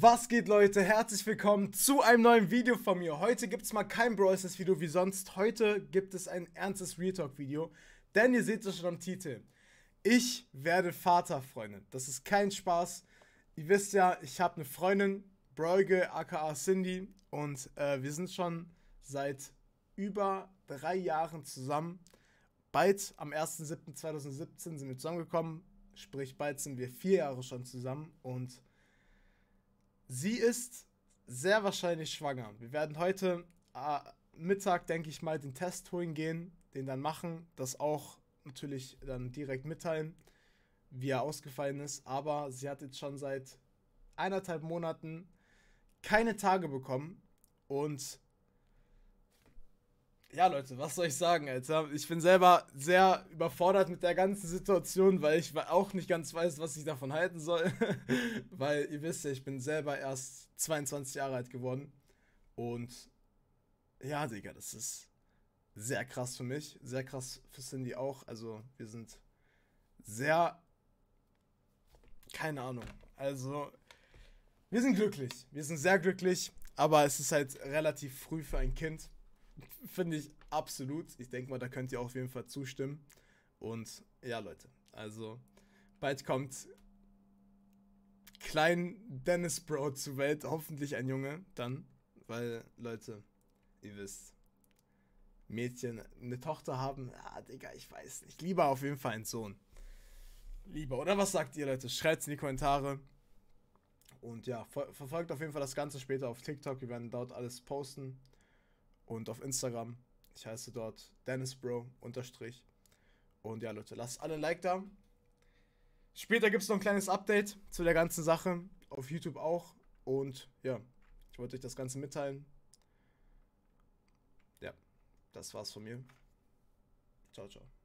Was geht Leute, herzlich willkommen zu einem neuen Video von mir. Heute gibt es mal kein Brawl Video wie sonst, heute gibt es ein ernstes Real Talk Video, denn ihr seht es schon am Titel. Ich werde Vater, Freunde. Das ist kein Spaß. Ihr wisst ja, ich habe eine Freundin, Bräuge aka Cindy und äh, wir sind schon seit über drei Jahren zusammen. Bald am 1.7.2017 sind wir zusammengekommen, sprich bald sind wir vier Jahre schon zusammen und... Sie ist sehr wahrscheinlich schwanger. Wir werden heute äh, Mittag, denke ich mal, den Test holen gehen, den dann machen, das auch natürlich dann direkt mitteilen, wie er ausgefallen ist. Aber sie hat jetzt schon seit eineinhalb Monaten keine Tage bekommen und ja, Leute, was soll ich sagen, Alter? Ich bin selber sehr überfordert mit der ganzen Situation, weil ich auch nicht ganz weiß, was ich davon halten soll. weil ihr wisst ja, ich bin selber erst 22 Jahre alt geworden. Und ja, Digga, das ist sehr krass für mich. Sehr krass für Cindy auch. Also, wir sind sehr. Keine Ahnung. Also, wir sind glücklich. Wir sind sehr glücklich. Aber es ist halt relativ früh für ein Kind. Finde ich absolut. Ich denke mal, da könnt ihr auf jeden Fall zustimmen. Und ja, Leute, also bald kommt klein Dennis Bro zur Welt, hoffentlich ein Junge dann, weil Leute, ihr wisst, Mädchen eine Tochter haben, ah Digga, ich weiß nicht, lieber auf jeden Fall einen Sohn. Lieber, oder was sagt ihr Leute? Schreibt es in die Kommentare. Und ja, ver verfolgt auf jeden Fall das Ganze später auf TikTok, wir werden dort alles posten und auf Instagram. Ich heiße dort DennisBro Und ja, Leute, lasst alle ein Like da. Später gibt es noch ein kleines Update zu der ganzen Sache. Auf YouTube auch. Und ja, ich wollte euch das Ganze mitteilen. Ja, das war's von mir. Ciao, ciao.